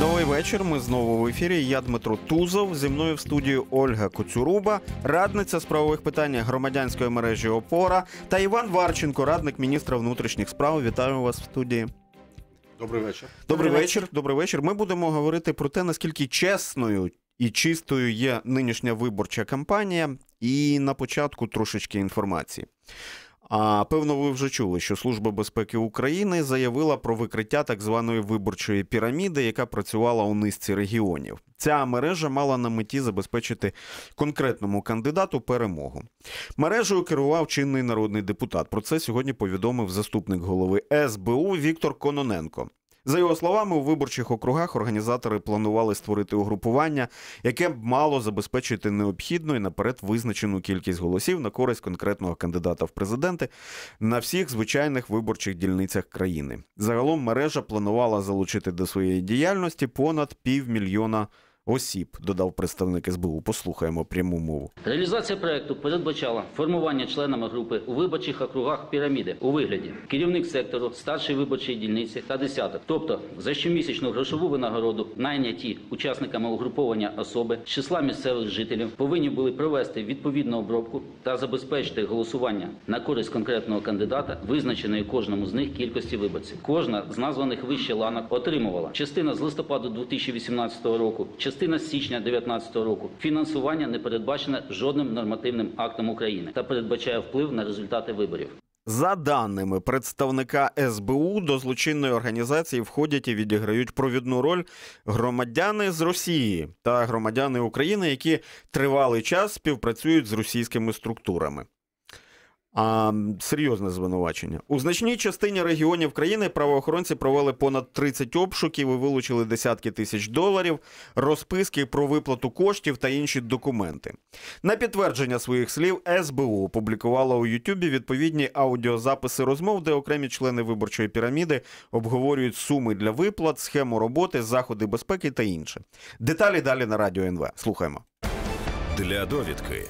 Новий вечір. Ми знову в ефірі. Я Дмитро Тузов. Зі мною в студії Ольга Коцюруба, радниця з правових питань громадянської мережі ОПОРА та Іван Варченко, радник міністра внутрішніх справ. Вітаю вас в студії. Добрий вечір. Добрий вечір. Добрий вечір. Ми будемо говорити про те, наскільки чесною і чистою є нинішня виборча кампанія. І на початку трошечки інформації. А певно, ви вже чули, що Служба безпеки України заявила про викриття так званої виборчої піраміди, яка працювала у низці регіонів. Ця мережа мала на меті забезпечити конкретному кандидату перемогу. Мережею керував чинний народний депутат. Про це сьогодні повідомив заступник голови СБУ Віктор Кононенко. За його словами, у виборчих округах організатори планували створити угрупування, яке б мало забезпечити необхідну і наперед визначену кількість голосів на користь конкретного кандидата в президенти на всіх звичайних виборчих дільницях країни. Загалом мережа планувала залучити до своєї діяльності понад півмільйона осіб, додав представник СБУ. Послухаємо пряму мову. Реалізація проекту передбачала формування членами групи у виборчих округах піраміди у вигляді керівник сектору, старшої виборчої дільниці та десяток, тобто за щомісячну грошову винагороду, найняті учасниками угруповання особи з числа місцевих жителів, повинні були провести відповідну обробку та забезпечити голосування на користь конкретного кандидата, визначеної кожному з них кількості виборців. Кожна з названих вище ланок отримувала частина з листопаду 2018 року. частина частина з січня 2019 року фінансування не передбачене жодним нормативним актом України та передбачає вплив на результати виборів. За даними представника СБУ до злочинної організації входять і відіграють провідну роль громадяни з Росії та громадяни України, які тривалий час співпрацюють з російськими структурами. А, Серйозне звинувачення у значній частині регіонів країни правоохоронці провели понад 30 обшуків і вилучили десятки тисяч доларів, розписки про виплату коштів та інші документи. На підтвердження своїх слів СБУ опублікувала у Ютубі відповідні аудіозаписи розмов, де окремі члени виборчої піраміди обговорюють суми для виплат, схему роботи, заходи безпеки та інше. Деталі далі на радіо НВ. Слухаємо для довідки.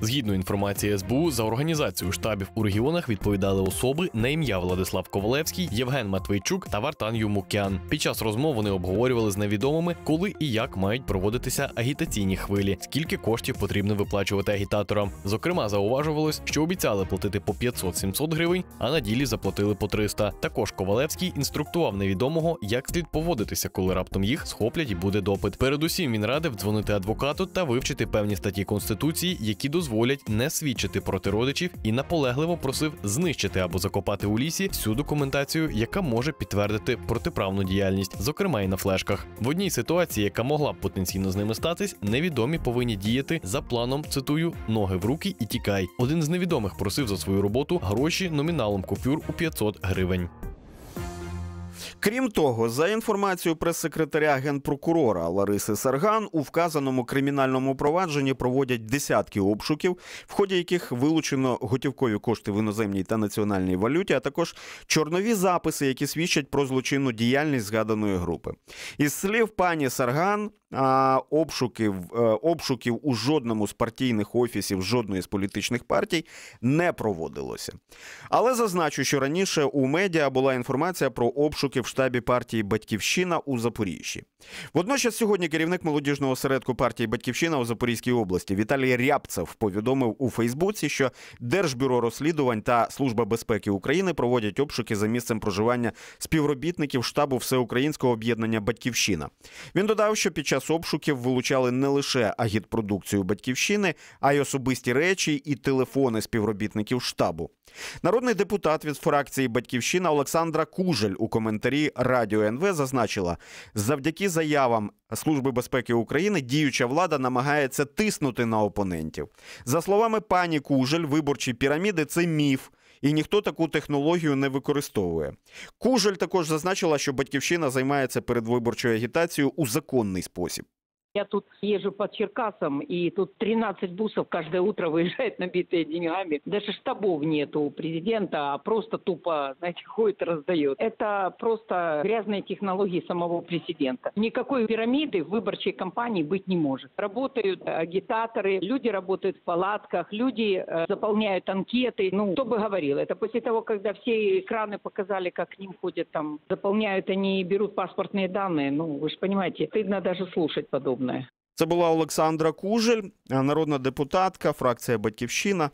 Згідно інформації СБУ, за організацію штабів у регіонах відповідали особи на ім'я Владислав Ковалевський, Євген Матвійчук та Вартан Юмукян. Під час розмов вони обговорювали з невідомими, коли і як мають проводитися агітаційні хвилі, скільки коштів потрібно виплачувати агітаторам. Зокрема, зауважувалось, що обіцяли платити по 500-700 гривень, а на ділі заплатили по 300. Також Ковалевський інструктував невідомого, як слід поводитися, коли раптом їх схоплять і буде допит. Передусім він радив дзвонити адвокату та вивчити певні статті конституції, які дозволяють дозволять не свідчити проти родичів і наполегливо просив знищити або закопати у лісі всю документацію, яка може підтвердити протиправну діяльність, зокрема й на флешках. В одній ситуації, яка могла б потенційно з ними статись, невідомі повинні діяти за планом. Цитую ноги в руки і тікай. Один з невідомих просив за свою роботу гроші номіналом купюр у 500 гривень. Крім того, за інформацією прес-секретаря генпрокурора Лариси Сарган, у вказаному кримінальному провадженні проводять десятки обшуків, в ході яких вилучено готівкові кошти в іноземній та національній валюті, а також чорнові записи, які свідчать про злочинну діяльність згаданої групи. Із слів пані Сарган, обшуків е, обшуків у жодному з партійних офісів жодної з політичних партій не проводилося. Але зазначу, що раніше у медіа була інформація про обшуки в штабі партії Батьківщина у Запоріжжі. Водночас, сьогодні керівник молодіжного осередку партії Батьківщина у Запорізькій області Віталій Рябцев повідомив у Фейсбуці, що Держбюро розслідувань та Служба безпеки України проводять обшуки за місцем проживання співробітників штабу всеукраїнського об'єднання Батьківщина. Він додав, що під час час обшуків вилучали не лише агітпродукцію батьківщини, а й особисті речі і телефони співробітників штабу. Народний депутат від фракції Батьківщина Олександра Кужель у коментарі радіо НВ зазначила, завдяки заявам Служби безпеки України діюча влада намагається тиснути на опонентів. За словами пані Кужель, виборчі піраміди це міф і ніхто таку технологію не використовує. Кужель також зазначила, що батьківщина займається передвиборчою агітацією у законний спосіб. Я тут езжу под Черкасам, и тут 13 бусов каждое утро выезжает набитые деньгами. Даже штабов нету у президента, а просто тупо, знаете, ходит и раздает. Это просто грязные технологии самого президента. Никакой пирамиды в выборчей кампании быть не может. Работают агитаторы, люди работают в палатках, люди э, заполняют анкеты. Ну, кто бы говорил, это после того, когда все экраны показали, как к ним ходят там, заполняют они берут паспортные данные. Ну, вы же понимаете, стыдно даже слушать подобное. одне. Це була Олександра Кужель, народна депутатка, фракція Батьківщина.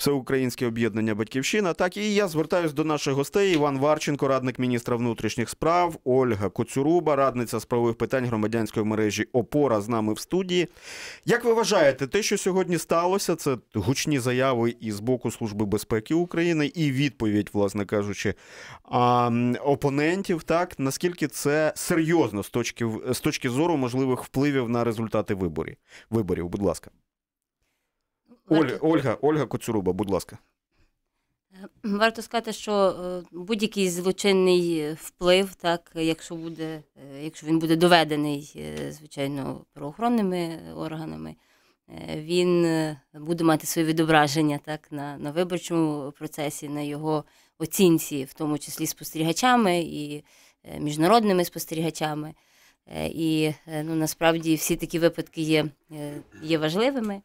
Всеукраїнське об'єднання Батьківщина. Так і я звертаюсь до наших гостей. Іван Варченко, радник міністра внутрішніх справ, Ольга Коцюруба, радниця з правових питань громадянської мережі ОПОРА з нами в студії. Як ви вважаєте, те, що сьогодні сталося, це гучні заяви і з боку Служби безпеки України, і відповідь, власне кажучи, опонентів. Так наскільки це серйозно з точки з точки зору можливих впливів на результати виборів? Виборів, будь ласка. Оль, Ольга, Ольга Коцюруба, будь ласка. Е, варто сказати, що е, будь-який злочинний е, вплив, так якщо буде, якщо він буде доведений, звичайно, правоохоронними органами, він буде мати своє відображення так на на виборчому процесі, на його оцінці, в тому числі спостерігачами і міжнародними спостерігачами. І ну насправді всі такі випадки є, є важливими.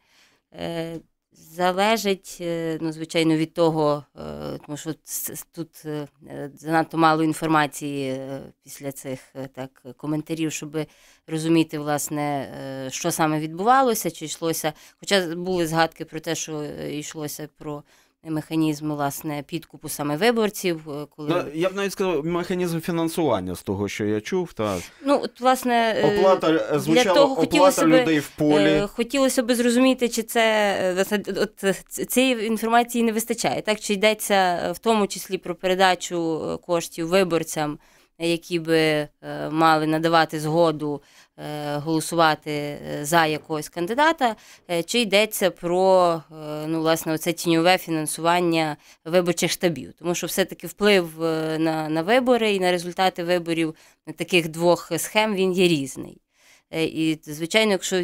Залежить, е, ну, звичайно, від того, е, тому що тут е, занадто мало інформації після цих так коментарів, щоб розуміти, власне, що саме відбувалося, чи йшлося. Хоча були згадки про те, що йшлося про механізм власне підкупу саме виборців. Е, коли ну, я б навіть сказав механізм фінансування з того, що я чув, так ну от, власне е, оплата е, звучала для того хотілося б, людей в полі. Хотілося би зрозуміти, чи це власне, от цієї інформації не вистачає, так чи йдеться в тому числі про передачу коштів виборцям які би е, мали надавати згоду е, голосувати е, за якогось кандидата, чи йдеться про ну власне це тіньове фінансування виборчих штабів, тому що все-таки вплив на, на вибори і на результати виборів таких двох схем він є різний. І звичайно, якщо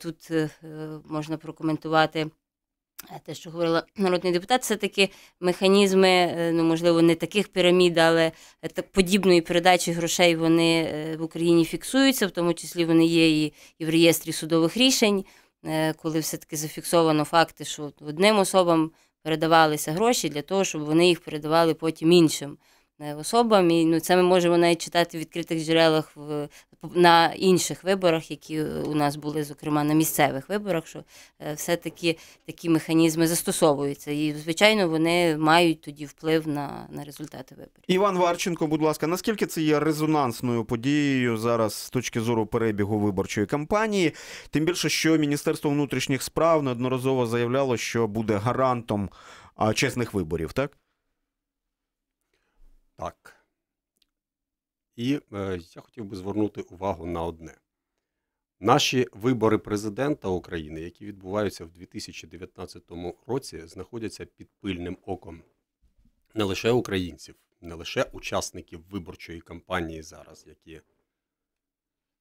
тут можна прокоментувати. Е, те, що говорила народний депутат, це таки механізми, е, ну можливо, не таких пірамід, але е, так подібної передачі грошей вони в Україні фіксуються, в тому числі вони є і, і в реєстрі судових рішень, коли все-таки зафіксовано факти, що одним особам передавалися гроші для того, щоб вони їх передавали потім іншим. Е, особам. І ну, це ми можемо навіть читати в відкритих джерелах в, на інших виборах, які е, у нас були, зокрема на місцевих виборах, що е, все-таки такі механізми застосовуються. І, звичайно, вони мають тоді вплив на, на результати виборів. Іван Варченко, будь ласка, наскільки це є резонансною подією зараз з точки зору перебігу виборчої кампанії? Тим більше, що Міністерство внутрішніх справ неодноразово заявляло, що буде гарантом чесних виборів, так? так. І е, я хотів би звернути увагу на одне. Наші вибори президента України, які відбуваються в 2019 році, знаходяться під пильним оком не лише українців, не лише учасників виборчої кампанії зараз, які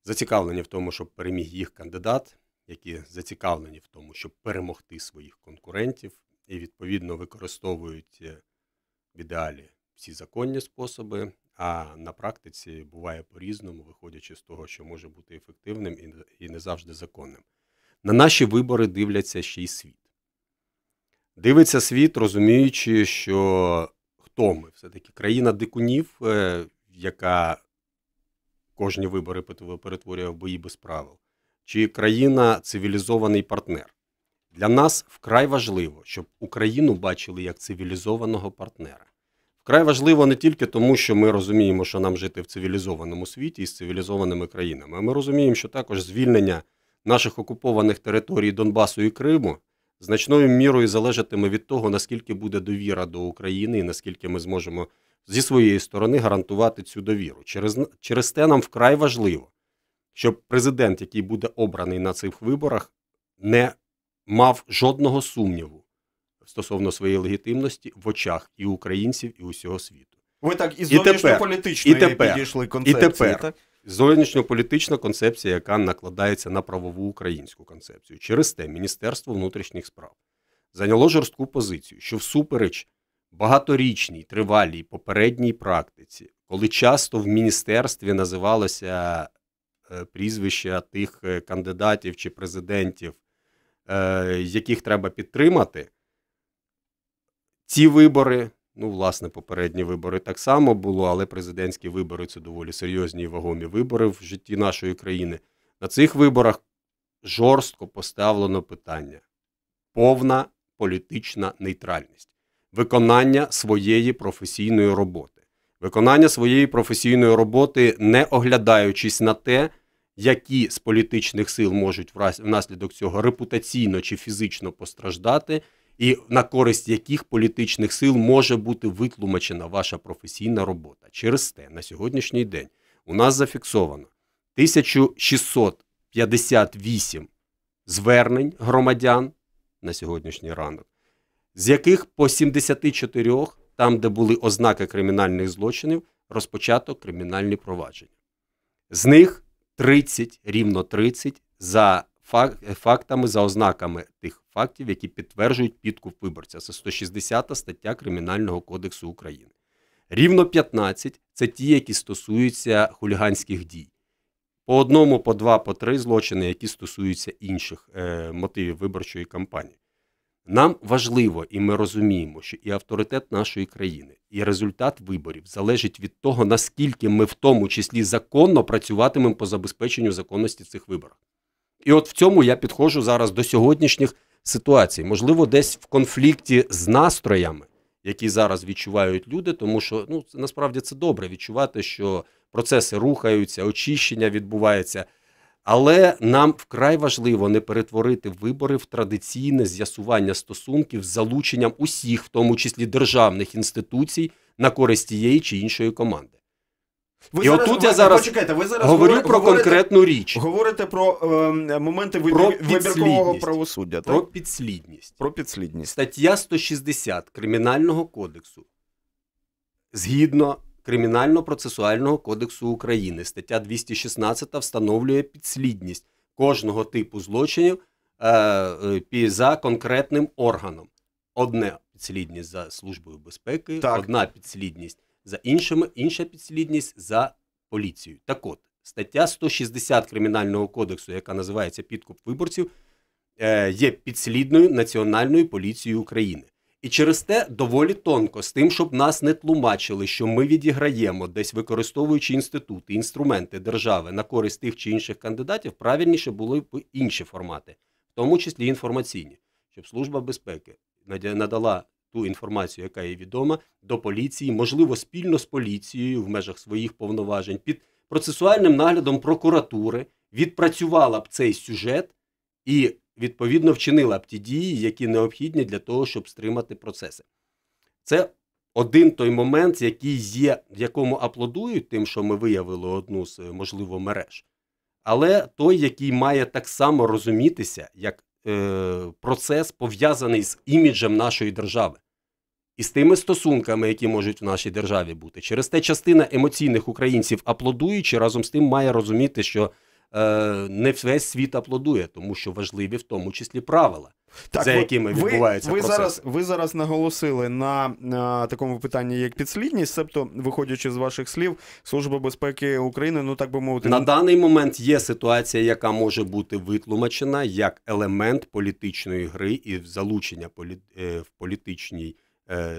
зацікавлені в тому, щоб переміг їх кандидат, які зацікавлені в тому, щоб перемогти своїх конкурентів, і відповідно використовують е, в ідеалі всі законні способи, а на практиці буває по-різному, виходячи з того, що може бути ефективним і не завжди законним. На наші вибори дивляться ще й світ. Дивиться світ, розуміючи, що хто ми все-таки країна дикунів, е, яка кожні вибори перетворює в бої без правил, чи країна цивілізований партнер. Для нас вкрай важливо, щоб Україну бачили як цивілізованого партнера. Вкрай важливо не тільки тому, що ми розуміємо, що нам жити в цивілізованому світі із цивілізованими країнами. а Ми розуміємо, що також звільнення наших окупованих територій Донбасу і Криму значною мірою залежатиме від того, наскільки буде довіра до України і наскільки ми зможемо зі своєї сторони гарантувати цю довіру. Через, Через те нам вкрай важливо, щоб президент, який буде обраний на цих виборах, не мав жодного сумніву стосовно своєї легітимності в очах і українців, і усього світу. Ви так і зовнішньополітично підійшли концепції, і тепер так? зовнішньополітична концепція, яка накладається на правову українську концепцію, через те Міністерство внутрішніх справ зайняло жорстку позицію, що всупереч багаторічній тривалій попередній практиці, коли часто в міністерстві називалося е, прізвища тих е, кандидатів чи президентів, е, яких треба підтримати. Ці вибори, ну власне, попередні вибори так само було, але президентські вибори це доволі серйозні і вагомі вибори в житті нашої країни. На цих виборах жорстко поставлено питання: повна політична нейтральність, виконання своєї професійної роботи, виконання своєї професійної роботи, не оглядаючись на те. Які з політичних сил можуть внаслідок цього репутаційно чи фізично постраждати, і на користь яких політичних сил може бути витлумачена ваша професійна робота. Через те, на сьогоднішній день у нас зафіксовано 1658 звернень громадян на сьогоднішній ранок, з яких по 74, там, де були ознаки кримінальних злочинів, розпочато кримінальні провадження. З них 30, рівно 30 за фактами за ознаками тих фактів, які підтверджують підкуп виборця. Це 160 стаття Кримінального кодексу України. Рівно 15 це ті, які стосуються хуліганських дій. По одному, по два, по три злочини, які стосуються інших е, мотивів виборчої кампанії. Нам важливо, і ми розуміємо, що і авторитет нашої країни, і результат виборів залежить від того, наскільки ми в тому числі законно працюватимемо по забезпеченню законності цих виборів. І от в цьому я підходжу зараз до сьогоднішніх ситуацій. Можливо, десь в конфлікті з настроями, які зараз відчувають люди, тому що ну насправді це добре відчувати, що процеси рухаються, очищення відбувається. Але нам вкрай важливо не перетворити вибори в традиційне з'ясування стосунків з залученням усіх, в тому числі державних інституцій, на користь тієї чи іншої команди. Ви і зараз, отут я зараз почекайте, ви зараз говорю говорите, про конкретну річ. Говорите про е, моменти про вибіркового правосуддя. Про так? підслідність. Про підслідність. Стаття 160 Кримінального кодексу. Згідно Кримінально-процесуального кодексу України, стаття 216 встановлює підслідність кожного типу злочинів е, е за конкретним органом. Одне підслідність за службою безпеки, так. одна підслідність за іншими, інша підслідність за поліцією. Так от, стаття 160 Кримінального кодексу, яка називається Підкуп виборців, е, є підслідною Національною поліцією України. І через те доволі тонко, з тим, щоб нас не тлумачили, що ми відіграємо, десь використовуючи інститути, інструменти держави на користь тих чи інших кандидатів, правильніше були б інші формати, в тому числі інформаційні, щоб служба безпеки надала ту інформацію, яка є відома, до поліції, можливо, спільно з поліцією в межах своїх повноважень, під процесуальним наглядом прокуратури відпрацювала б цей сюжет і відповідно вчинила б ті дії, які необхідні для того, щоб стримати процеси. Це один той момент, який є, якому аплодують тим, що ми виявили одну з можливо мереж, але той, який має так само розумітися, як Е, процес пов'язаний з іміджем нашої держави і з тими стосунками, які можуть в нашій державі бути. Через те частина емоційних українців аплодуючи, разом з тим має розуміти, що. Е, не весь світ аплодує, тому що важливі в тому числі правила. Так, За якими ви, відбуваються ви процеси. зараз ви зараз наголосили на, на такому питанні, як підслідність, себто, виходячи з ваших слів, служба безпеки України, ну так би мовити, на ну, даний момент є ситуація, яка може бути витлумачена як елемент політичної гри і залучення полі... Е, в політичній Е,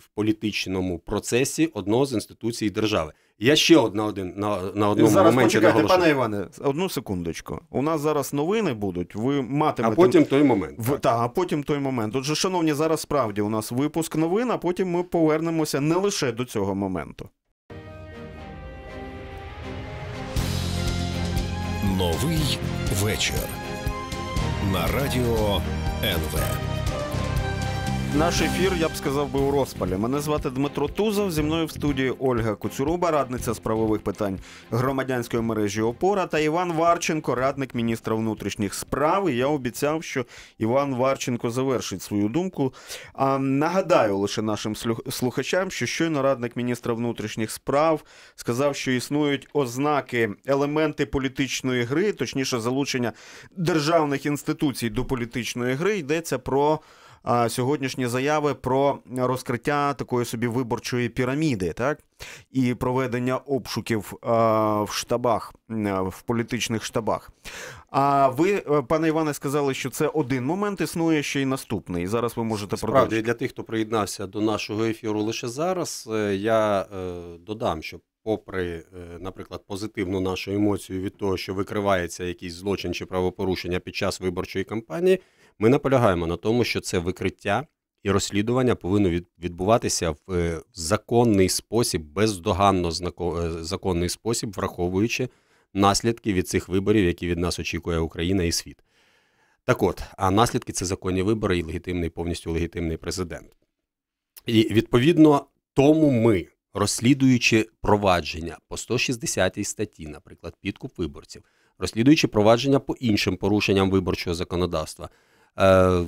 в політичному процесі одного з інституцій держави. Я ще одна один на на одному зараз моменті почекайте, пане Іване, одну секундочку. У нас зараз новини будуть. Ви матимете... А потім той момент. В... Так, та, а потім той момент. Отже, шановні, зараз справді у нас випуск новин, а потім ми повернемося не лише до цього моменту. Новий вечір на радіо НВ. Наш ефір, я б сказав би у розпалі. Мене звати Дмитро Тузов. Зі мною в студії Ольга Куцюруба, радниця з правових питань громадянської мережі Опора та Іван Варченко, радник міністра внутрішніх справ. І Я обіцяв, що Іван Варченко завершить свою думку. А нагадаю лише нашим слухачам, що щойно радник міністра внутрішніх справ сказав, що існують ознаки елементи політичної гри, точніше, залучення державних інституцій до політичної гри, йдеться про сьогоднішні заяви про розкриття такої собі виборчої піраміди, так і проведення обшуків в штабах в політичних штабах. А ви, е, пане Іване, сказали, що це один момент існує ще й наступний. Зараз ви можете Справді, продовжити. для тих, хто приєднався до нашого ефіру лише зараз. Е, я е, додам, що. Попри, наприклад, позитивну нашу емоцію від того, що викривається якийсь злочин чи правопорушення під час виборчої кампанії, ми наполягаємо на тому, що це викриття і розслідування повинно відбуватися в е, законний спосіб, бездоганно е, законний спосіб, враховуючи наслідки від цих виборів, які від нас очікує Україна і світ. Так от, а наслідки це законні вибори і легітимний, повністю легітимний президент. І відповідно тому ми, розслідуючи провадження по 160 статті, наприклад, підкуп виборців, розслідуючи провадження по іншим порушенням виборчого законодавства, Е,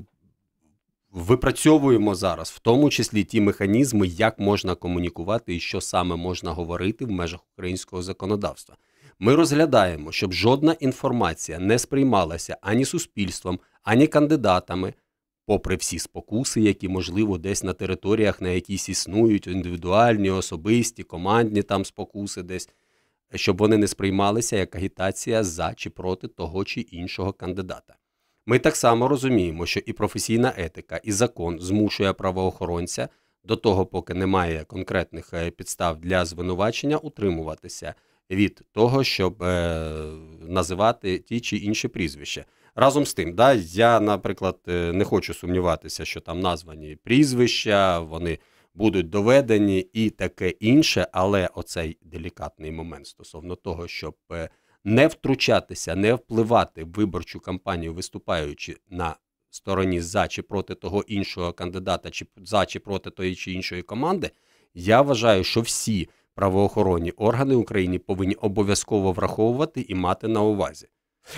випрацьовуємо зараз, в тому числі ті механізми, як можна комунікувати і що саме можна говорити в межах українського законодавства. Ми розглядаємо, щоб жодна інформація не сприймалася ані суспільством, ані кандидатами, попри всі спокуси, які можливо десь на територіях, на якісь існують індивідуальні, особисті, командні там спокуси, десь щоб вони не сприймалися як агітація за чи проти того чи іншого кандидата. Ми так само розуміємо, що і професійна етика, і закон змушує правоохоронця до того, поки немає конкретних е, підстав для звинувачення, утримуватися від того, щоб е, називати ті чи інші прізвища. Разом з тим, да, я, наприклад, е, не хочу сумніватися, що там названі прізвища, вони будуть доведені і таке інше, але оцей делікатний момент стосовно того, щоб. Е, не втручатися, не впливати в виборчу кампанію, виступаючи на стороні за чи проти того іншого кандидата, чи за чи проти тої чи іншої команди, я вважаю, що всі правоохоронні органи України повинні обов'язково враховувати і мати на увазі.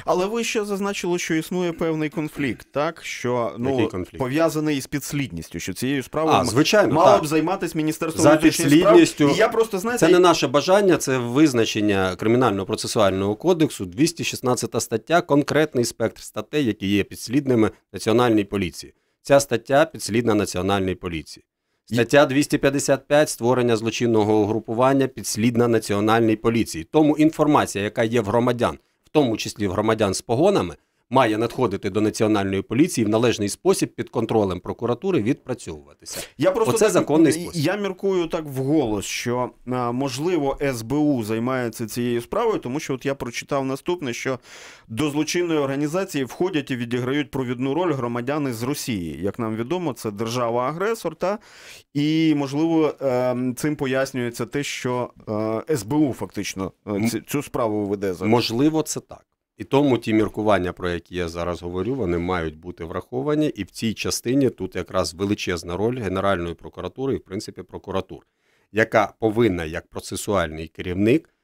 Але ви ще зазначили, що існує певний конфлікт, так що ну пов'язаний із підслідністю, що цією справою а, звичайно, мало так. б займатися міністерство за підслідністю. Справ. І я просто знаю, це не наше бажання, це визначення кримінально-процесуального кодексу. 216 стаття, конкретний спектр статей, які є підслідними національній поліції. Ця стаття підслідна національній поліції. Стаття 255 створення злочинного угрупування підслідна національній поліції. Тому інформація, яка є в громадян в тому числі громадян з погонами, має надходити до національної поліції в належний спосіб під контролем прокуратури відпрацьовуватися. Я просто це законний спосіб. Я міркую так вголос, що можливо СБУ займається цією справою, тому що от я прочитав наступне, що до злочинної організації входять і відіграють провідну роль громадяни з Росії. Як нам відомо, це держава-агресор, та і можливо е, цим пояснюється те, що е, СБУ фактично е, цю справу веде за можливо, це так. І тому ті міркування, про які я зараз говорю, вони мають бути враховані. І в цій частині тут якраз величезна роль Генеральної прокуратури і в принципі прокуратури, яка повинна як процесуальний керівник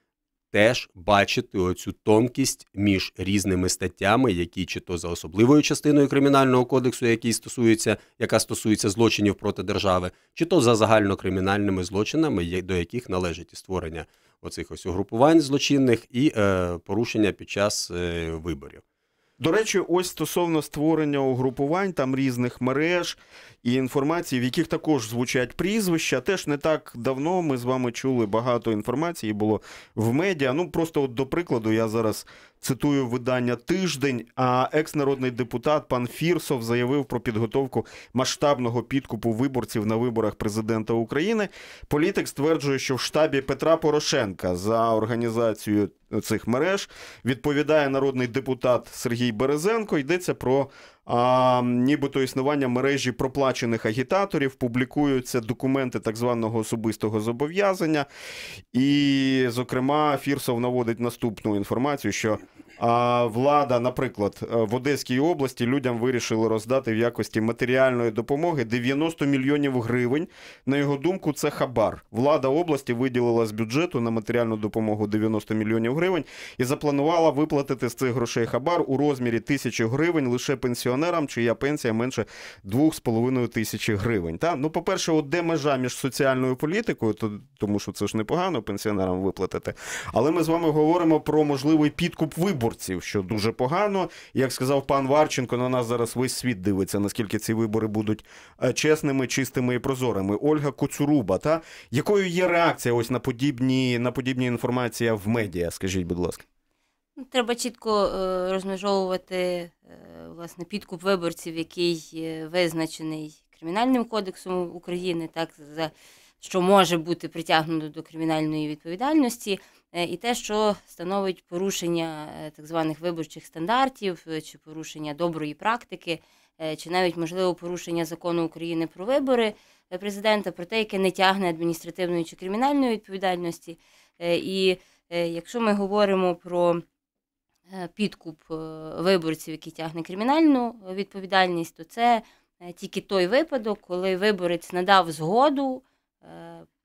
теж бачити оцю тонкість між різними статтями, які чи то за особливою частиною кримінального кодексу, який стосується, яка стосується злочинів проти держави, чи то за загальнокримінальними злочинами, до яких належить і створення оцих ось угрупувань злочинних і е, порушення під час е, виборів. До речі, ось стосовно створення угрупувань там різних мереж і інформації, в яких також звучать прізвища. Теж не так давно ми з вами чули багато інформації було в медіа. Ну просто, от до прикладу, я зараз Цитую видання тиждень. А екс-народний депутат пан Фірсов заявив про підготовку масштабного підкупу виборців на виборах президента України. Політик стверджує, що в штабі Петра Порошенка за організацією цих мереж відповідає народний депутат Сергій Березенко. Йдеться про а, Нібито існування мережі проплачених агітаторів публікуються документи так званого особистого зобов'язання, і, зокрема, Фірсов наводить наступну інформацію, що влада, наприклад, е, в Одеській області людям вирішили роздати в якості матеріальної допомоги 90 мільйонів гривень. На його думку, це хабар. Влада області виділила з бюджету на матеріальну допомогу 90 мільйонів гривень і запланувала виплатити з цих грошей хабар у розмірі тисячі гривень лише пенсіонерам, чия пенсія менше 2,5 тисячі гривень. Та ну, по перше, от де межа між соціальною політикою, то тому що це ж непогано пенсіонерам виплатити. Але ми з вами говоримо про можливий підкуп виборців виборців, що дуже погано. Як сказав пан Варченко, на нас зараз весь світ дивиться, наскільки ці вибори будуть е, чесними, чистими і прозорими. Ольга Куцуруба та якою є реакція ось на подібні на подібні інформації в медіа? Скажіть, будь ласка. Ну, треба чітко е, розмежовувати е, власне підкуп виборців, який визначений кримінальним кодексом України, так за що може бути притягнуто до кримінальної відповідальності, Е, і те, що становить порушення е, так званих виборчих стандартів, е, чи порушення доброї практики, чи навіть можливо порушення закону України про вибори президента, про те, яке не тягне адміністративної чи кримінальної відповідальності. І якщо ми говоримо про підкуп виборців, який тягне кримінальну відповідальність, то це тільки той випадок, коли виборець надав згоду.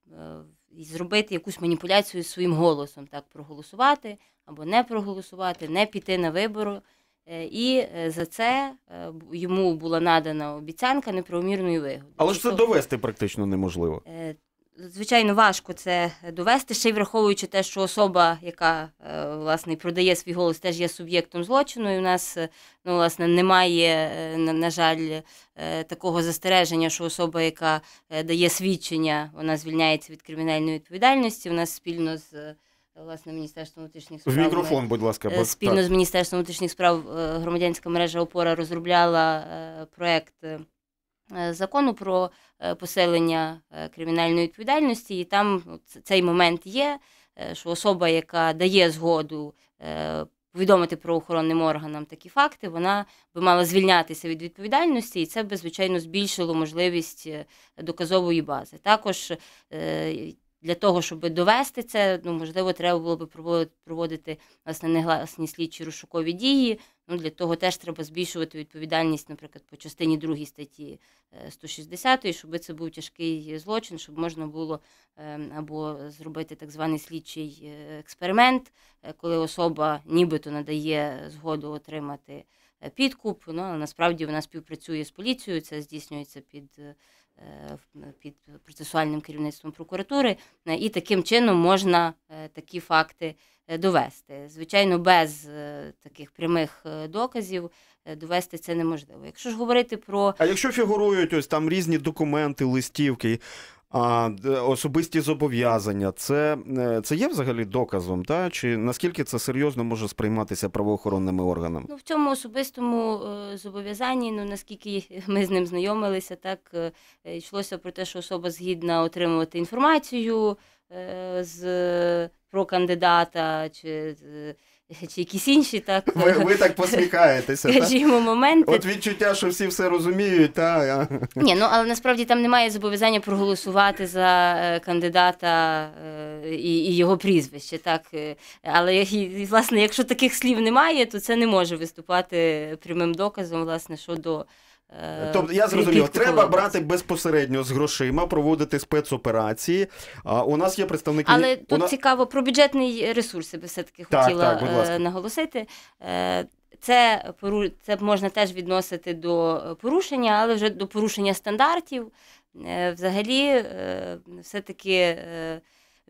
в і зробити якусь маніпуляцію своїм голосом, так проголосувати або не проголосувати, не піти на вибори. Е, і е, за це е, йому була надана обіцянка неправомірної вигоди. Але ж це тобто довести практично неможливо звичайно важко це довести, ще й враховуючи те, що особа, яка е, власне продає свій голос, теж є суб'єктом злочину. і У нас е, ну власне немає е, на жаль такого застереження, що особа, яка дає свідчення, вона звільняється від кримінальної відповідальності. У нас спільно з Власне, міністерством внутрішніх справ мікрофон, будь ласка, спільно так. з Міністерством внутрішніх справ громадянська мережа опора розробляла проект Е, закону про е, поселення е, кримінальної відповідальності, і там цей момент є, що особа, яка дає згоду повідомити правоохоронним органам такі факти, вона би мала звільнятися від відповідальності, і це б, звичайно, збільшило можливість доказової бази. Також для того, щоб довести це, ну можливо, треба було би проводити власне негласні слідчі розшукові дії. Ну для того теж треба збільшувати відповідальність, наприклад, по частині 2 статті 160, е, щоб це був тяжкий злочин, щоб можна було ем, або зробити так званий слідчий е, експеримент, е, коли особа нібито надає згоду отримати підкуп. Ну але насправді вона співпрацює з поліцією. Це здійснюється під. Е, під процесуальним керівництвом прокуратури, е, і таким чином можна е, такі факти довести. Звичайно, без таких прямих доказів довести це неможливо. Якщо ж говорити про а якщо фігурують ось там різні документи, листівки. А особисті зобов'язання це е, це є взагалі доказом, та чи наскільки це серйозно може сприйматися правоохоронними органами? Ну в цьому особистому е, зобов'язанні, ну наскільки ми з ним знайомилися, так е, йшлося про те, що особа згідна отримувати інформацію з про кандидата чи чи якісь інші так. Ви ви так посміхаєтеся. Скажімо, та? моменти. От відчуття, що всі все розуміють, та ні, ну але насправді там немає зобов'язання проголосувати за е, кандидата е, і і його прізвище. так. Е, але і, власне, якщо таких слів немає, то це не може виступати прямим доказом, власне, що до. Е, тобто я зрозумів, треба брати безпосередньо з грошима, проводити спецоперації. А у нас є представники, але тут нас... цікаво про бюджетні ресурси. би все-таки так, хотіла так, е, наголосити. Е, це це можна теж відносити до порушення, але вже до порушення стандартів. Взагалі, все таки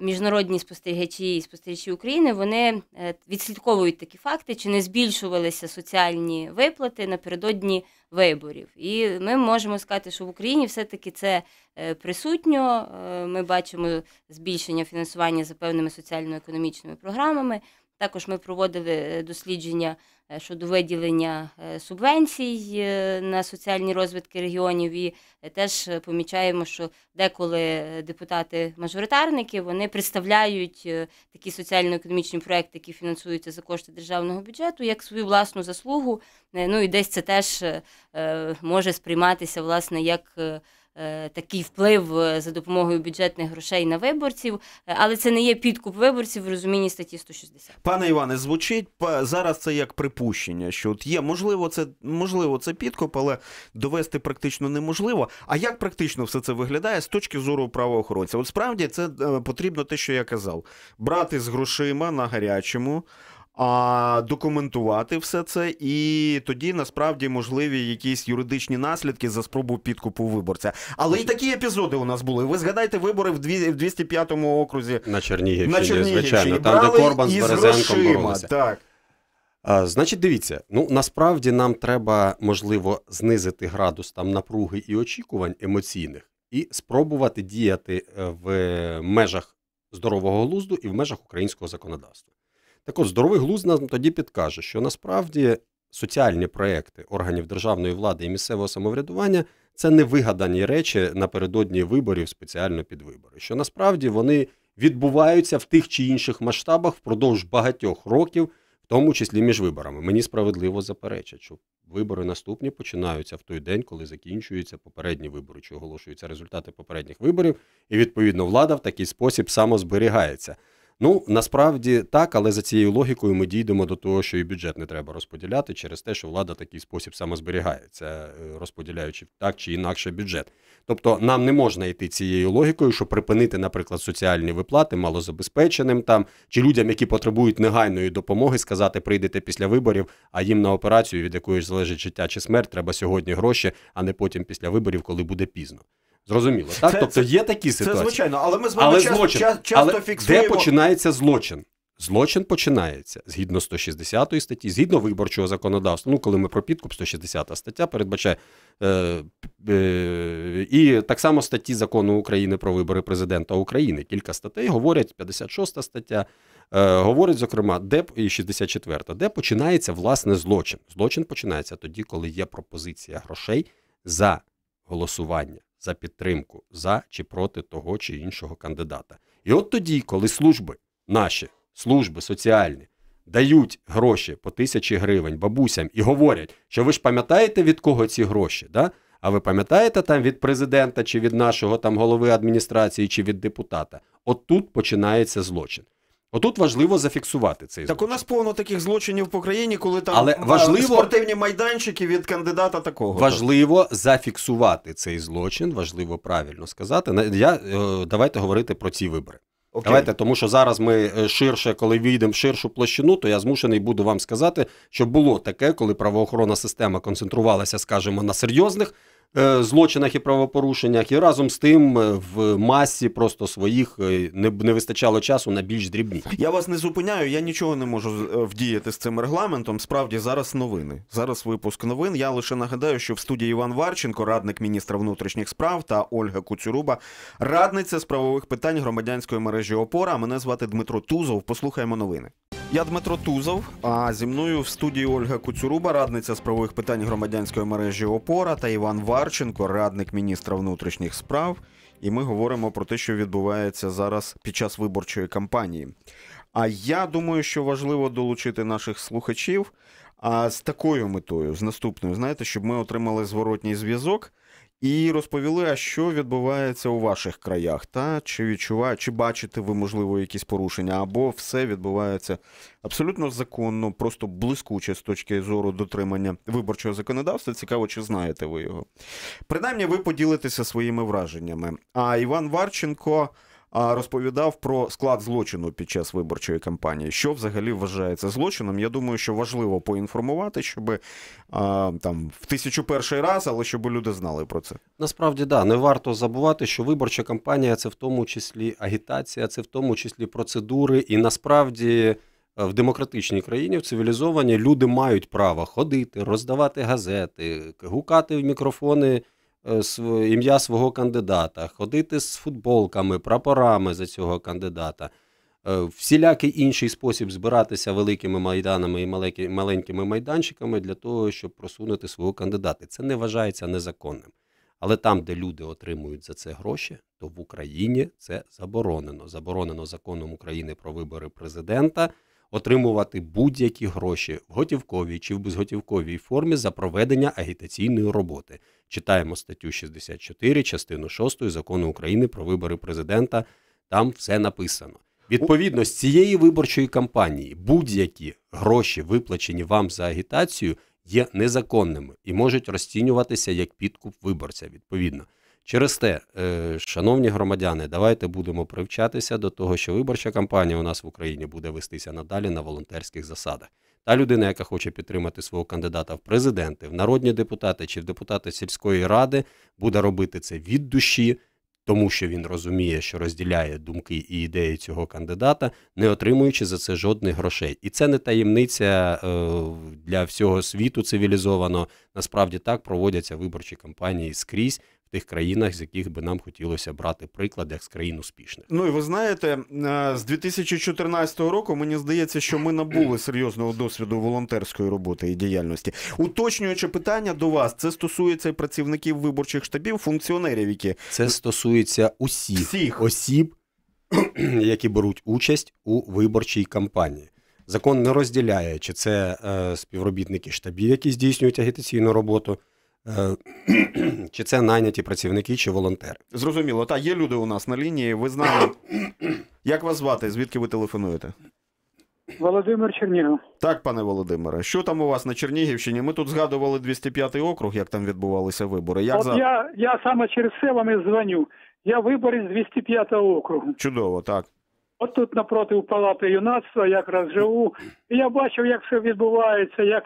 міжнародні спостерігачі і спостерігачі України вони е, відслідковують такі факти, чи не збільшувалися соціальні виплати напередодні виборів. І ми можемо сказати, що в Україні все-таки це е, присутньо. Е, ми бачимо збільшення фінансування за певними соціально-економічними програмами. Також ми проводили дослідження Е, щодо виділення е, субвенцій е, на соціальні розвитки регіонів. І теж помічаємо, що деколи депутати-мажоритарники вони представляють такі соціально-економічні проекти, які фінансуються за кошти державного бюджету, як свою власну заслугу. Ну і десь це теж може сприйматися власне як. Е, такий вплив е, за допомогою бюджетних грошей на виборців, е, але це не є підкуп виборців в розумінні статті 160. Пане Іване, звучить зараз це як припущення, що от є можливо, це можливо це підкуп, але довести практично неможливо. А як практично все це виглядає з точки зору правоохоронця? От справді це потрібно те, що я казав, брати з грошима на гарячому а документувати все це, і тоді насправді можливі якісь юридичні наслідки за спробу підкупу виборця. Але і такі епізоди у нас були. Ви згадайте вибори в 205 му окрузі на Чернігівщині, на Чернігівщині. звичайно, Брали там де Корбан з Березенком боролися. Так. А, значить, дивіться, ну насправді нам треба можливо знизити градус там напруги і очікувань емоційних, і спробувати діяти е, в межах здорового глузду і в межах українського законодавства. Так от здоровий глузд нам тоді підкаже, що насправді соціальні проекти органів державної влади і місцевого самоврядування це не вигадані речі напередодні виборів спеціально під вибори. Що насправді вони відбуваються в тих чи інших масштабах впродовж багатьох років. в Тому числі між виборами мені справедливо заперечать, що вибори наступні починаються в той день, коли закінчуються попередні вибори, чи оголошуються результати попередніх виборів, і відповідно влада в такий спосіб самозберігається. Ну насправді так, але за цією логікою ми дійдемо до того, що і бюджет не треба розподіляти через те, що влада такий спосіб самозберігається, е, розподіляючи так чи інакше бюджет. Тобто нам не можна йти цією логікою, що припинити, наприклад, соціальні виплати малозабезпеченим там чи людям, які потребують негайної допомоги, сказати прийдете після виборів, а їм на операцію, від якої залежить життя чи смерть, треба сьогодні гроші, а не потім після виборів, коли буде пізно. Зрозуміло, так? Це, тобто є такі ситуації. Це звичайно, але ми з вами але часто, злочин, часто, часто але фіксуємо. Де починається злочин? Злочин починається згідно 160 статті, згідно виборчого законодавства. Ну, коли ми про підкуп 160 стаття передбачає е, е, і так само статті закону України про вибори президента України. Кілька статей говорять 56 стаття. Е, говорить, зокрема, де і 64 де починається власне злочин. Злочин починається тоді, коли є пропозиція грошей за голосування за підтримку за чи проти того чи іншого кандидата. І от тоді, коли служби наші, служби соціальні, дають гроші по тисячі гривень бабусям і говорять, що ви ж пам'ятаєте, від кого ці гроші? Да? А ви пам'ятаєте там від президента, чи від нашого там голови адміністрації, чи від депутата? От тут починається злочин. Отут важливо зафіксувати цей злочин. Так у нас повно таких злочинів по країні, коли там Але важливо, спортивні майданчики від кандидата такого. Важливо зафіксувати цей злочин, важливо правильно сказати. Я, е, Давайте говорити про ці вибори. Окей. Давайте, тому що зараз ми е, ширше, коли війдемо в ширшу площину, то я змушений буду вам сказати, що було таке, коли правоохоронна система концентрувалася, скажімо, на серйозних Е, злочинах і правопорушеннях, і разом з тим е, в масі просто своїх е, не не вистачало часу на більш дрібні. Я вас не зупиняю, я нічого не можу вдіяти з цим регламентом. Справді зараз новини. Зараз випуск новин. Я лише нагадаю, що в студії Іван Варченко, радник міністра внутрішніх справ, та Ольга Куцюруба, радниця з правових питань громадянської мережі ОПОРА. Мене звати Дмитро Тузов. Послухаємо новини. Я Дмитро Тузов. А зі мною в студії Ольга Куцюруба, радниця з правових питань громадянської мережі ОПОРА та Іван Варченко, радник міністра внутрішніх справ. І ми говоримо про те, що відбувається зараз під час виборчої кампанії. А я думаю, що важливо долучити наших слухачів а з такою метою, з наступною, знаєте, щоб ми отримали зворотній зв'язок і розповіли, а що відбувається у ваших краях, та чи відчуває, чи бачите ви, можливо, якісь порушення, або все відбувається абсолютно законно, просто блискуче з точки зору дотримання виборчого законодавства. Цікаво, чи знаєте ви його. Принаймні, ви поділитеся своїми враженнями. А Іван Варченко розповідав про склад злочину під час виборчої кампанії. Що взагалі вважається злочином? Я думаю, що важливо поінформувати, щоб там в тисячу перший раз, але щоб люди знали про це. Насправді да, не варто забувати, що виборча кампанія це в тому числі агітація, це в тому числі процедури, і насправді. Е, в демократичній країні, в цивілізованій, люди мають право ходити, роздавати газети, гукати в мікрофони Е, ім'я свого кандидата, ходити з футболками, прапорами за цього кандидата, е, всілякий інший спосіб збиратися великими майданами і маленькими майданчиками для того, щоб просунути свого кандидата. Це не вважається незаконним. Але там, де люди отримують за це гроші, то в Україні це заборонено. Заборонено законом України про вибори президента отримувати будь-які гроші в готівковій чи в безготівковій формі за проведення агітаційної роботи. Читаємо статтю 64, частину 6 закону України про вибори президента. Там все написано. Відповідно з цієї виборчої кампанії будь-які гроші, виплачені вам за агітацію, є незаконними і можуть розцінюватися як підкуп виборця. Відповідно. Через те, е, шановні громадяни, давайте будемо привчатися до того, що виборча кампанія у нас в Україні буде вестися надалі на волонтерських засадах. Та людина, яка хоче підтримати свого кандидата в президенти, в народні депутати чи в депутати сільської ради, буде робити це від душі. Тому що він розуміє, що розділяє думки і ідеї цього кандидата, не отримуючи за це жодних грошей, і це не таємниця е, для всього світу цивілізовано. Насправді так проводяться виборчі кампанії скрізь тих країнах, з яких би нам хотілося брати приклад як з країн успішних. Ну і ви знаєте, е, з 2014 року мені здається, що ми набули серйозного досвіду волонтерської роботи і діяльності. Уточнюючи питання до вас, це стосується працівників виборчих штабів, функціонерів, які це стосується усіх, усіх. осіб. Які беруть участь у виборчій кампанії, закон не розділяє, чи це е, співробітники штабів, які здійснюють агітаційну роботу, Е, чи це найняті працівники, чи волонтери. Зрозуміло. Та є люди у нас на лінії. Ви знаєте, як вас звати? Звідки ви телефонуєте? Володимир Чернігів. Так, пане Володимире, що там у вас на Чернігівщині? Ми тут згадували 205 округ, як там відбувалися вибори. Як От за... я я саме через це вам і дзвоню. Я виборець 205 округу. Чудово, так. От тут напроти палати юнацтва якраз живу. І я бачив, як все відбувається, як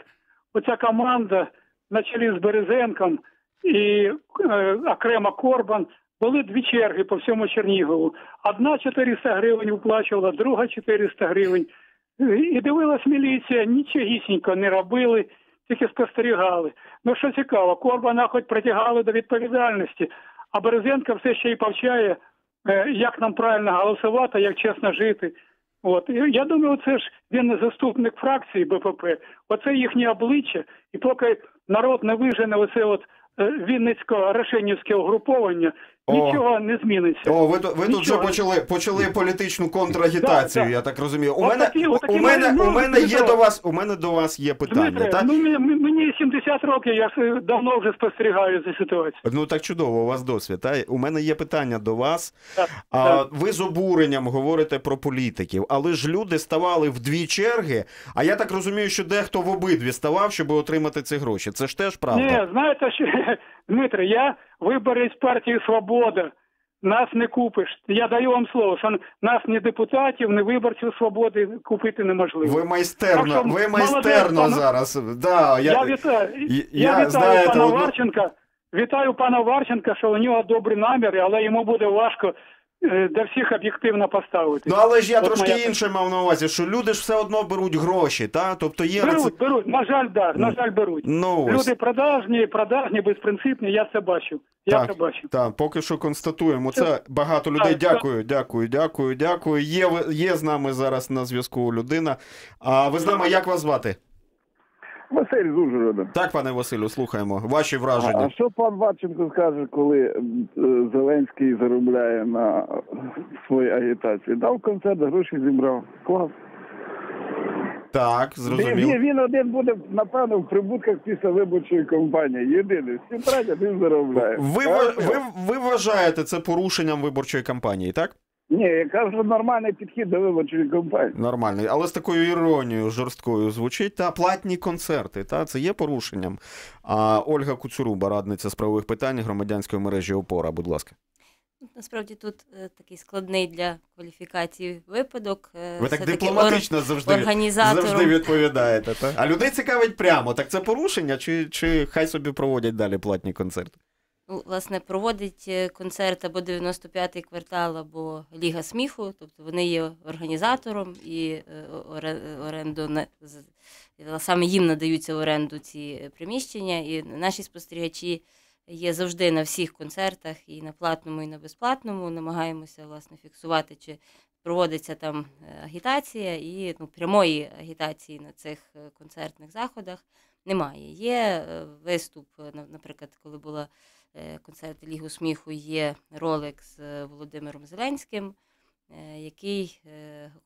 оця команда на чолі з Березенком і е, окремо Корбан. Були дві черги по всьому Чернігову. Одна 400 гривень виплачувала, друга 400 гривень. І дивилась міліція, нічогісінько не робили, тільки спостерігали. Ну що цікаво, Корбана хоч притягали до відповідальності, а Березенка все ще і повчає, е, як нам правильно голосувати, як чесно жити. От я думаю, це ж він не заступник фракції БПП. Оце їхнє обличчя, і поки народ не вижене оце от е, Вінницько-Рашенівське угруповання, Нічого не зміниться. О, ви ви тут вже почали почали політичну контрагітацію, я так розумію. У мене у мене у мене є до вас. У мене до вас є питання. так? Ну мені 70 років. Я е, давно вже спостерігаю за ситуацією. Ну так чудово. У вас досвід. Та у мене є питання до вас. А ви з обуренням говорите про політиків, але ж люди ставали в дві черги. А я так розумію, що дехто в обидві ставав, щоб отримати ці гроші. Це ж теж правда. Ні, знаєте, що Дмитро, я виборець партії Свобода. Нас не купиш. Я даю вам слово, що нас ні депутатів, ні виборців свободи купити неможливо. Ви майстерно, що, ви майстерно молодець, зараз. Да, Я я, вітаю, я, я вітаю знаєте, пана Варченка. Вітаю пана Варченка, що у нього добрі наміри, але йому буде важко Е, до всіх об'єктивно поставити. Ну але ж я От трошки моя... інше мав на увазі, що люди ж все одно беруть гроші, та тобто є беруть, беруть. На жаль, да, на жаль, беруть. Ну, люди продажні, продажні, безпринципні. Я це бачу. Я так, це бачу. Так, поки що констатуємо це. Багато людей. Так, дякую, дякую, дякую, дякую. Є є з нами зараз на зв'язку людина. А ви з нами як вас звати? Василь з Ужгорода. Так, пане Василю, слухаємо. Ваші враження. А, а що пан Варченко скаже, коли е, Зеленський заробляє на своїй агітації? Дав концерт, гроші зібрав. Клас. Так, зрозуміло. Він, він один буде, напевно, в прибутках після виборчої кампанії. Єдиний. Всі тратять, він заробляє. Ви, ви, ви, ви вважаєте це порушенням виборчої кампанії, так? Ні, я кажу, нормальний підхід до виборчої кампанії. Нормальний, але з такою іронією жорсткою звучить та платні концерти. Та це є порушенням. А Ольга Куцуруба, радниця з правових питань громадянської мережі ОПОРА. Будь ласка. Насправді тут е, такий складний для кваліфікації випадок. Е, Ви так дипломатично ор... завжди організатором... завжди відповідаєте. Та? А людей цікавить прямо. Так це порушення, чи, чи хай собі проводять далі платні концерти? ну, власне, проводить е, концерт або 95-й квартал, або Ліга сміху. Тобто вони є організатором і е, оренду е, саме їм надаються оренду ці приміщення. І наші спостерігачі є завжди на всіх концертах, і на платному, і на безплатному. Намагаємося власне фіксувати чи. Проводиться там агітація, і ну, прямої агітації на цих концертних заходах немає. Є виступ, наприклад, коли була Е, концерт Лігу сміху є ролик з е, Володимиром Зеленським, е, який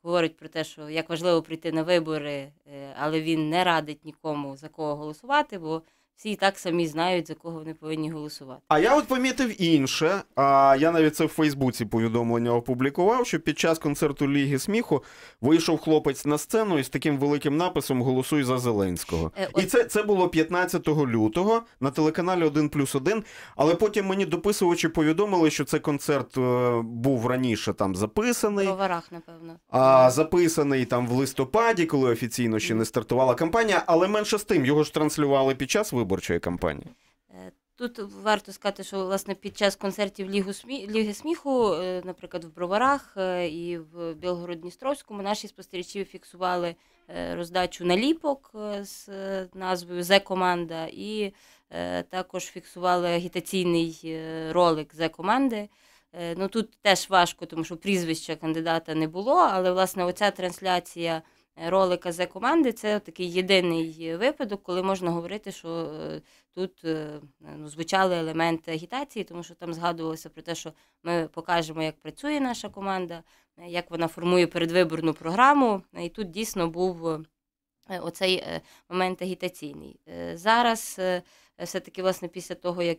говорить про те, що як важливо прийти на вибори, але він не радить нікому за кого голосувати. бо всі і так самі знають, за кого вони повинні голосувати. А я от помітив інше. А я навіть це в Фейсбуці повідомлення опублікував, що під час концерту Ліги сміху вийшов хлопець на сцену із таким великим написом Голосуй за Зеленського. Е, от... І це це було 15 лютого на телеканалі 1 плюс 1, Але потім мені дописувачі повідомили, що цей концерт е, був раніше там записаний. В варах, напевно. А записаний там в листопаді, коли офіційно ще не стартувала кампанія. Але менше з тим його ж транслювали під час виборів виборчої кампанії? Е, тут варто сказати, що власне під час концертів Лігу Смі... Ліги сміху, е, наприклад, в Броварах е, і в Білгород-Дністровському наші спостерігачі фіксували роздачу наліпок з назвою Зе команда, і також фіксували агітаційний ролик Зе команди. Ну тут теж важко, тому що прізвища кандидата не було. Але власне оця трансляція Ролика з команди це такий єдиний випадок, коли можна говорити, що е, тут е, ну, звучали елементи агітації, тому що там згадувалося про те, що ми покажемо, як працює наша команда, е, як вона формує передвиборну програму. І тут дійсно був оцей момент агітаційний. Зараз все-таки, власне, після того, як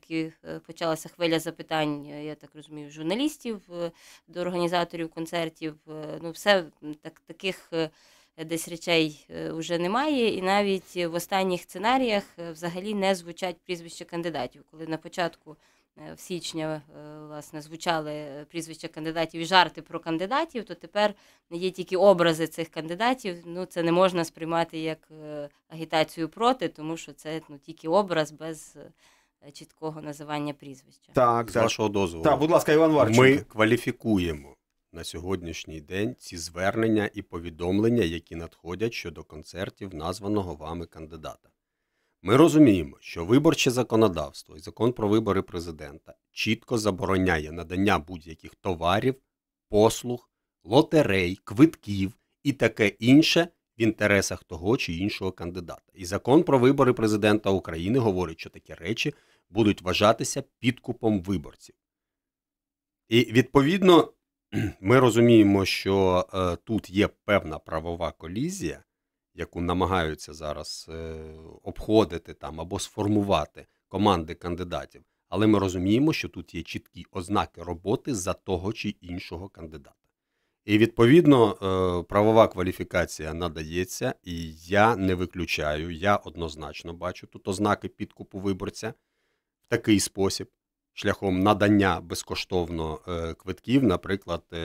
почалася хвиля запитань, я так розумію, журналістів до організаторів концертів, ну все так таких десь речей е, вже немає, і навіть в останніх сценаріях е, взагалі не звучать прізвища кандидатів, коли на початку. Е, в січня власне звучали прізвища кандидатів і жарти про кандидатів, то тепер є тільки образи цих кандидатів. Ну це не можна сприймати як агітацію проти, тому що це ну тільки образ без чіткого називання прізвища. Так, з вашого дозволу. Так, будь ласка, Іван Варченко. Ми кваліфікуємо на сьогоднішній день ці звернення і повідомлення, які надходять щодо концертів названого вами кандидата. Ми розуміємо, що виборче законодавство і закон про вибори президента чітко забороняє надання будь-яких товарів, послуг, лотерей, квитків і таке інше в інтересах того чи іншого кандидата. І закон про вибори президента України говорить, що такі речі будуть вважатися підкупом виборців. І відповідно ми розуміємо, що е, тут є певна правова колізія, яку намагаються зараз е, обходити там або сформувати команди кандидатів. Але ми розуміємо, що тут є чіткі ознаки роботи за того чи іншого кандидата. І відповідно е, правова кваліфікація надається, і я не виключаю, я однозначно бачу тут ознаки підкупу виборця в такий спосіб шляхом надання безкоштовно е, квитків, наприклад, е,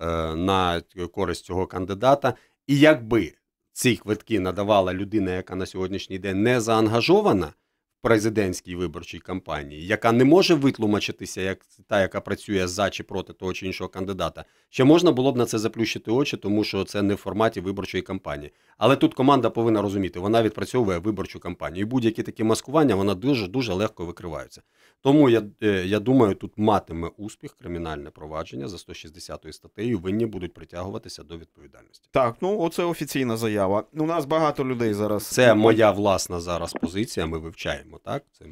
е, на користь цього кандидата. І якби ці квитки надавала людина, яка на сьогоднішній день не заангажована в президентській виборчій кампанії, яка не може витлумачитися, як та, яка працює за чи проти того чи іншого кандидата, ще можна було б на це заплющити очі, тому що це не в форматі виборчої кампанії. Але тут команда повинна розуміти, вона відпрацьовує виборчу кампанію. І будь-які такі маскування вона дуже дуже легко викриваються. Тому я е, я думаю, тут матиме успіх кримінальне провадження за 160 статтею. Винні будуть притягуватися до відповідальності. Так, ну оце офіційна заява. Ну, у нас багато людей зараз. Це моя власна зараз позиція. Ми вивчаємо так. Це е,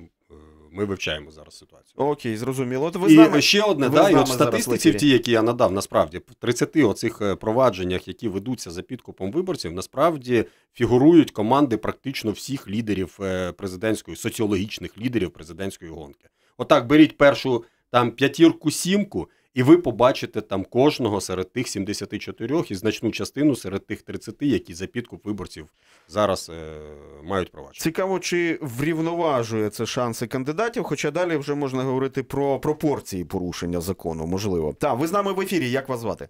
ми вивчаємо зараз ситуацію. Окей, зрозуміло. От ви і знали, ще одне, ви да, і от статистиці, в ті, які я надав, насправді в 30 оцих е, провадженнях, які ведуться за підкупом виборців, насправді фігурують команди практично всіх лідерів президентської соціологічних лідерів президентської гонки. Отак беріть першу там п'ятірку, сімку, і ви побачите там кожного серед тих 74 і значну частину серед тих 30, які за підкуп виборців зараз е- мають провадження. Цікаво, чи врівноважує це шанси кандидатів. Хоча далі вже можна говорити про пропорції порушення закону. Можливо, та ви з нами в ефірі. Як вас звати?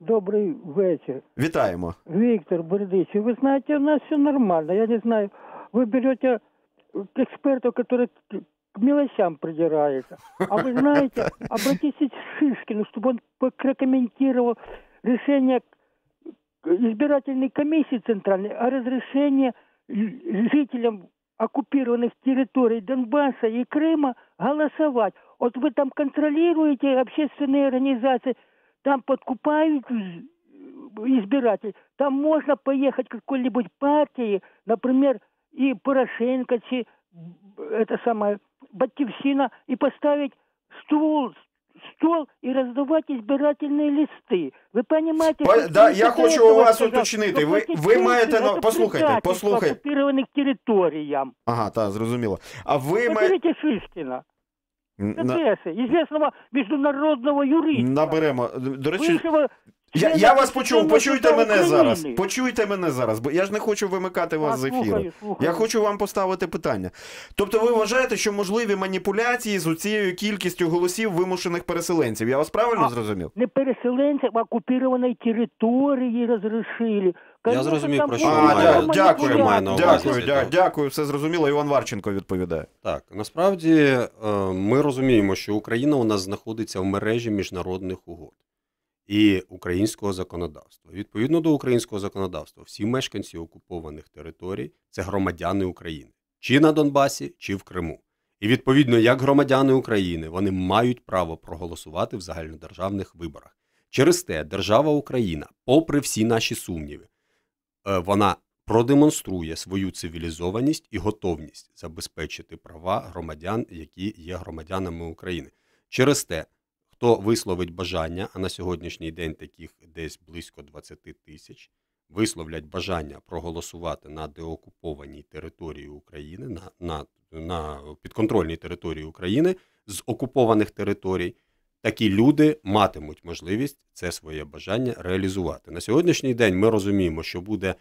Добрий вечір. Вітаємо. Віктор Бердичев, ви знаєте, у нас все нормально. Я не знаю. Ви берете экспертов, которые к мелочам придирается. А вы знаете, обратитесь к Шишкину, чтобы он прокомментировал решение избирательной комиссии центральной о разрешении жителям оккупированных территорий Донбасса и Крыма голосовать. Вот вы там контролируете общественные организации, там подкупают избирателей, там можно поехать к какой-нибудь партии, например, и Порошенко, чи это самое батьківщина и поставить стул стол і роздавати збирательні листи. Ви розумієте, що да, я хочу у вас уточнити. Ви, ви маєте на послухайте, послухайте. окупованих територіям. Ага, так, зрозуміло. А ви маєте Шишкіна. На... Одеси, известного міжнародного юриста. Наберемо. До речі, вищого я я вас почув, почуйте мене зараз. Почуйте мене зараз, бо я ж не хочу вимикати вас з ефіру. Я хочу вам поставити питання. Тобто, ви вважаєте, що можливі маніпуляції з оцією кількістю голосів вимушених переселенців? Я вас правильно зрозумів? Не переселенців, а окупірованій території розрішили. Я зрозумів про що а, дякую, дякую, дякую, все зрозуміло. Іван Варченко відповідає. Так насправді е, ми розуміємо, що Україна у нас знаходиться в мережі міжнародних угод і українського законодавства. Відповідно до українського законодавства, всі мешканці окупованих територій це громадяни України, чи на Донбасі, чи в Криму. І відповідно, як громадяни України, вони мають право проголосувати в загальнодержавних виборах. Через те держава Україна, попри всі наші сумніви, е, вона продемонструє свою цивілізованість і готовність забезпечити права громадян, які є громадянами України. Через те Хто висловить бажання, а на сьогоднішній день таких десь близько 20 тисяч, висловлять бажання проголосувати на деокупованій території України, на, на, на підконтрольній території України з окупованих територій. Такі люди матимуть можливість це своє бажання реалізувати. На сьогоднішній день ми розуміємо, що буде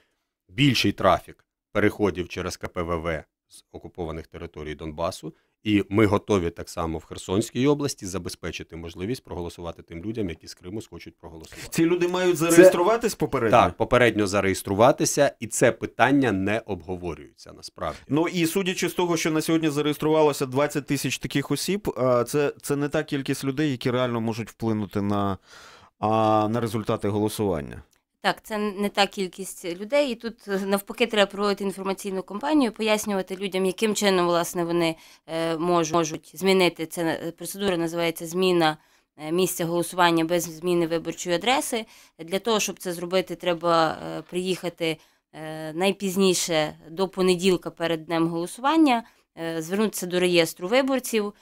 більший трафік переходів через КПВВ з окупованих територій Донбасу, і ми готові так само в Херсонській області забезпечити можливість проголосувати тим людям, які з Криму схочуть проголосувати. Ці люди мають зареєструватись це... попередньо? Так, попередньо зареєструватися, і це питання не обговорюється насправді. Ну і судячи з того, що на сьогодні зареєструвалося 20 тисяч таких осіб, е, це, це не та кількість людей, які реально можуть вплинути на. на результати голосування так, це не та кількість людей, і тут е, навпаки треба проводити інформаційну кампанію, пояснювати людям, яким чином власне вони е, можуть змінити це. Е, процедура називається зміна місця голосування без зміни виборчої адреси. Для того щоб це зробити, треба приїхати найпізніше до понеділка перед днем голосування, звернутися до реєстру виборців.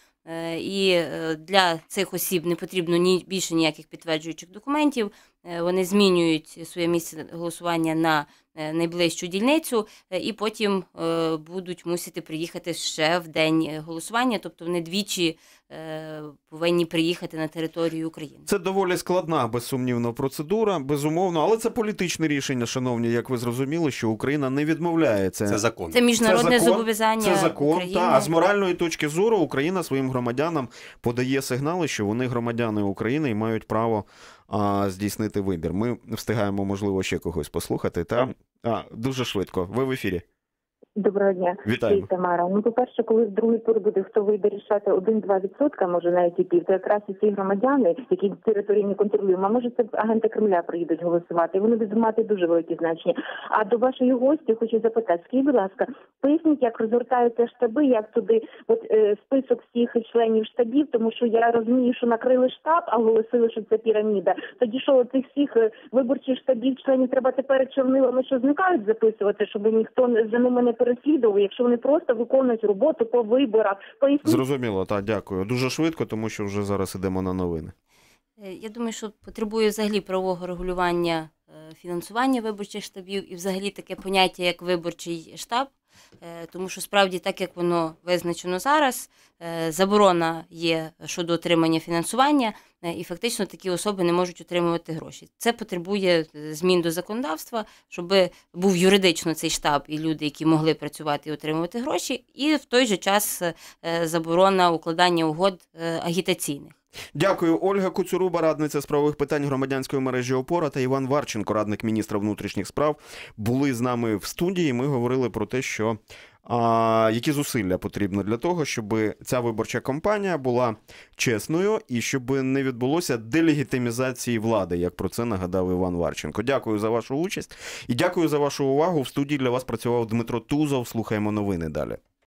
І для цих осіб не потрібно ні більше ніяких підтверджуючих документів. Е, вони змінюють своє місце голосування на е, найближчу дільницю, е, і потім будуть мусити приїхати ще в день голосування, тобто вони двічі повинні приїхати на територію України. Це доволі складна, безсумнівно, процедура, безумовно, але це політичне рішення, шановні, як ви зрозуміли, що Україна не відмовляється. Це закон. Це міжнародне це закон, зобов'язання. Це закон. Та, а з моральної точки зору Україна своїм громадянам подає сигнали, що вони громадяни України і мають право а, здійснити вибір. Ми встигаємо, можливо, ще когось послухати. Та а, дуже швидко. Ви в ефірі. Доброго дня, Вітаю. Тамара. Ну, по перше, коли в другий тур буде, хто вийде рішати один-два відсотка, може навіть і пів, то якраз і ці громадяни, які території не контролюємо, а може це агенти Кремля приїдуть голосувати. Вони будуть мати дуже великі значення. А до вашої гості хочу запитати, скажіть, будь ласка, поясніть, як розгортаються штаби, як туди от е, список всіх членів штабів, тому що я розумію, що накрили штаб, а голосили, що це піраміда. Тоді що цих всіх е, виборчих штабів, членів треба тепер чорнилами, що зникають записувати, щоб ніхто за ними не переслідували, якщо вони просто виконують роботу по виборах. По... Зрозуміло, так, дякую. Дуже швидко, тому що вже зараз ідемо на новини. Е, я думаю, що потребує взагалі правового регулювання е, фінансування виборчих штабів і взагалі таке поняття, як виборчий штаб, е, тому що справді, так як воно визначено зараз, заборона є щодо отримання фінансування, і фактично такі особи не можуть отримувати гроші. Це потребує змін до законодавства, щоб був юридично цей штаб і люди, які могли працювати і отримувати гроші, і в той же час заборона укладання угод агітаційних. Дякую, Ольга Куцюруба, радниця з правових питань громадянської мережі опора та Іван Варченко, радник міністра внутрішніх справ, були з нами в студії. Ми говорили про те, що а, які зусилля потрібно для того, щоб ця виборча кампанія була чесною і щоб не відбулося делегітимізації влади, як про це нагадав Іван Варченко. Дякую за вашу участь і дякую за вашу увагу. В студії для вас працював Дмитро Тузов. Слухаємо новини далі.